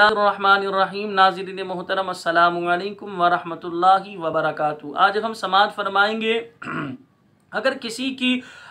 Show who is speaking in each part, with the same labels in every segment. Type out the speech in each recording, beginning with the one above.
Speaker 1: बसमीम नाजरीन मोहतरम अल्लाम वरहमल वबरक आज हम समाज फरमाएंगे अगर किसी की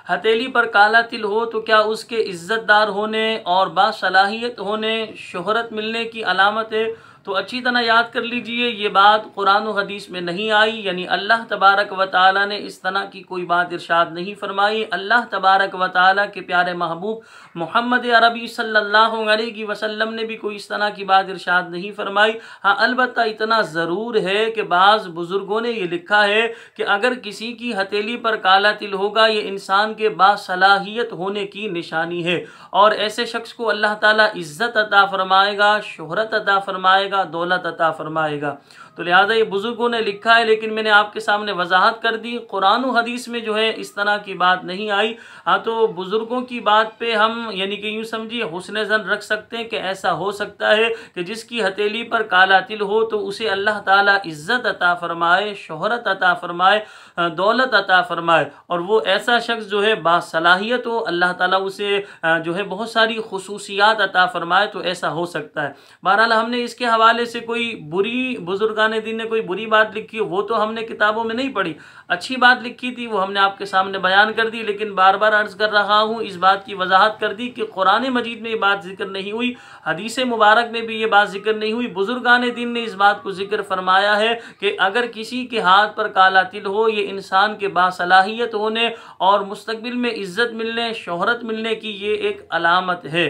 Speaker 1: हथेली पर काला तिल हो तो क्या उसके इज़्ज़तदार होने और बासलाहियत होने शोहरत मिलने की अलामत है तो अच्छी तरह याद कर लीजिए ये बात कुरान और हदीस में नहीं आई यानी अल्लाह तबारक व ताली ने इस तरह की कोई बात इरशाद नहीं फरमाई अल्लाह तबारक व ताली के प्यारे महबूब मोहम्मद अरबी सल्लल्लाहु अलैहि वसल्लम ने भी कोई इस तरह की बात इरशाद नहीं फरमाई हाँ अलबत् इतना ज़रूर है कि बाज़ बुज़ुर्गों ने यह लिखा है कि अगर किसी की हथेली पर काला तिल होगा ये इंसान के बासलाहियत होने की निशानी है और ऐसे शख्स को अल्लाह ताला इज़्ज़त अता फ़रमाएगा शहरत अता फ़रमाएगा फरमाएगा दौलत अता फरमाएगा तो लिहाजा ये बुज़ुर्गों ने लिखा है लेकिन मैंने आपके सामने वजाहत कर दी कुरान हदीस में जो है इस तरह की बात नहीं आई हाँ तो बुज़ुर्गों की बात पे हम यानी कि यूँ समझिए हुसन जन रख सकते हैं कि ऐसा हो सकता है कि जिसकी हथेली पर काला तिल हो तो उसे अल्लाह ताली इज़्ज़त अता फ़रमाए शहरत अता फ़रमाए हाँ, दौलत अता फ़रमाए और वो ऐसा शख्स जो है बासलाहियत हो अल्लाह ताली उसे हाँ, जो है बहुत सारी खसूसियात अता फ़रमाए तो ऐसा हो सकता है बहरहाल हमने इसके हवाले से कोई बुरी बुज़ुर्ग बुरहानुद्दीन ने कोई बुरी बात लिखी हो वो तो हमने किताबों में नहीं पढ़ी अच्छी बात लिखी थी वो हमने आपके सामने बयान कर दी लेकिन बार बार अर्ज़ कर रहा हूँ इस बात की वजाहत कर दी कि कुरान मजीद में ये बात जिक्र नहीं हुई हदीस मुबारक में भी ये बात जिक्र नहीं हुई बुजुर्गान दिन ने इस बात को जिक्र फरमाया है कि अगर किसी के हाथ पर काला तिल हो ये इंसान के बासलाहियत होने और मुस्तबिल में इज़्ज़त मिलने शहरत मिलने की ये एक अलामत है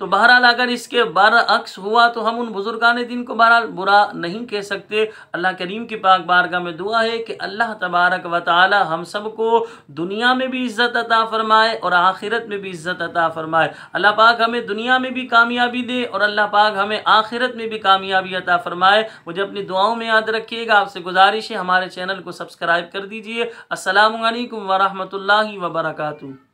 Speaker 1: तो बहरहाल अगर इसके अक्स हुआ तो हम उन बुजुर्गान दिन को बहरहाल बुरा नहीं कह सकते अल्लाह करीम की पाक बारगाह में दुआ है कि अल्लाह तबारक व ताली हम सबको दुनिया में भी इज़्ज़त अता फ़रमाए और आखिरत में भी इज़्ज़त अता फ़रमाए अल्लाह पाक हमें दुनिया में भी कामयाबी दे और अल्लाह पाक हमें आखिरत में भी कामयाबी अता फ़रमाए मुझे अपनी दुआओं में याद रखिएगा आपसे गुजारिश है हमारे चैनल को सब्सक्राइब कर दीजिए असलकम वरहमल वर्का